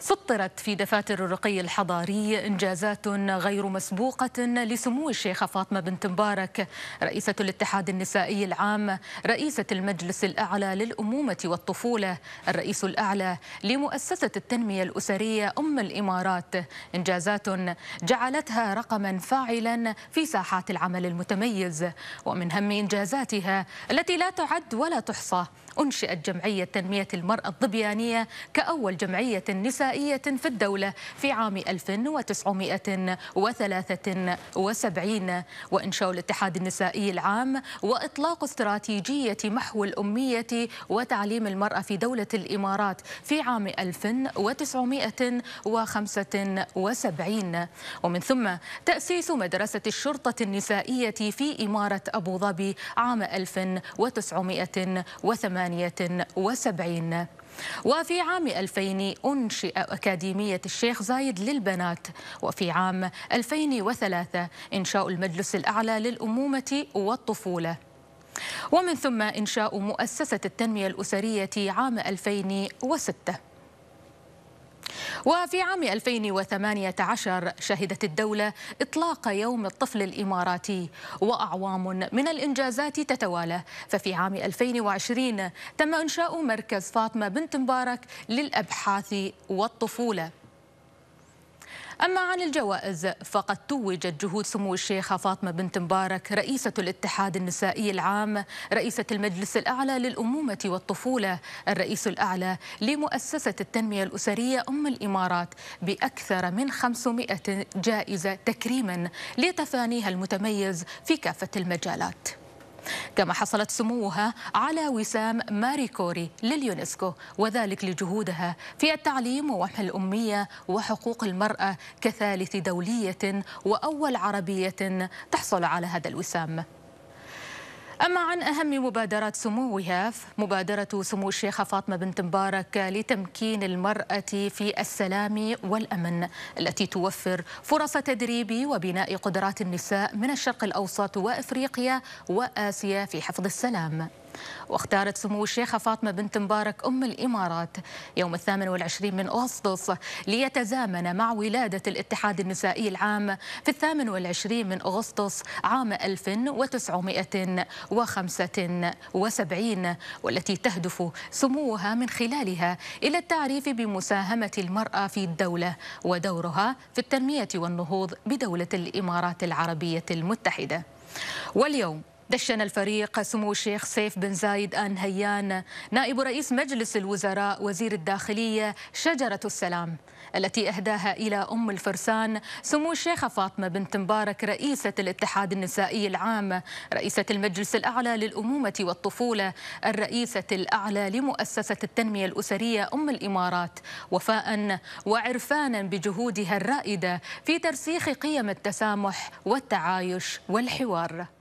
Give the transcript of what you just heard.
سطرت في دفاتر الرقي الحضاري إنجازات غير مسبوقة لسمو الشيخة فاطمة بنت مبارك رئيسة الاتحاد النسائي العام رئيسة المجلس الأعلى للأمومة والطفولة الرئيس الأعلى لمؤسسة التنمية الأسرية أم الإمارات إنجازات جعلتها رقما فاعلا في ساحات العمل المتميز ومن هم إنجازاتها التي لا تعد ولا تحصى أنشئت جمعية تنمية المرأة الظبيانية كأول جمعية نسائية في الدولة في عام 1973 وإنشاء الاتحاد النسائي العام وإطلاق استراتيجية محو الأمية وتعليم المرأة في دولة الإمارات في عام 1975 ومن ثم تأسيس مدرسة الشرطة النسائية في إمارة أبو ظبي عام 1980 1978 وفي عام 2000 أنشئ أكاديمية الشيخ زايد للبنات وفي عام 2003 إنشاء المجلس الأعلى للأمومة والطفولة ومن ثم إنشاء مؤسسة التنمية الأسرية عام 2006 وفي عام 2018 شهدت الدولة إطلاق يوم الطفل الإماراتي وأعوام من الإنجازات تتوالى ففي عام 2020 تم إنشاء مركز فاطمة بنت مبارك للأبحاث والطفولة أما عن الجوائز فقد توجت جهود سمو الشيخة فاطمة بنت مبارك رئيسة الاتحاد النسائي العام رئيسة المجلس الأعلى للأمومة والطفولة الرئيس الأعلى لمؤسسة التنمية الأسرية أم الإمارات بأكثر من 500 جائزة تكريما لتفانيها المتميز في كافة المجالات كما حصلت سموها على وسام ماري كوري لليونسكو وذلك لجهودها في التعليم ووحي الأمية وحقوق المرأة كثالث دولية وأول عربية تحصل على هذا الوسام أما عن أهم مبادرات سموها مبادرة سمو الشيخة فاطمة بنت مبارك لتمكين المرأة في السلام والأمن التي توفر فرص تدريب وبناء قدرات النساء من الشرق الأوسط وإفريقيا وآسيا في حفظ السلام واختارت سمو الشيخة فاطمة بنت مبارك أم الإمارات يوم الثامن والعشرين من أغسطس ليتزامن مع ولادة الاتحاد النسائي العام في الثامن والعشرين من أغسطس عام 1975 والتي تهدف سموها من خلالها إلى التعريف بمساهمة المرأة في الدولة ودورها في التنمية والنهوض بدولة الإمارات العربية المتحدة واليوم دشن الفريق سمو الشيخ سيف بن زايد آن هيان نائب رئيس مجلس الوزراء وزير الداخلية شجرة السلام التي أهداها إلى أم الفرسان سمو الشيخة فاطمة بنت مبارك رئيسة الاتحاد النسائي العام رئيسة المجلس الأعلى للأمومة والطفولة الرئيسة الأعلى لمؤسسة التنمية الأسرية أم الإمارات وفاء وعرفانا بجهودها الرائدة في ترسيخ قيم التسامح والتعايش والحوار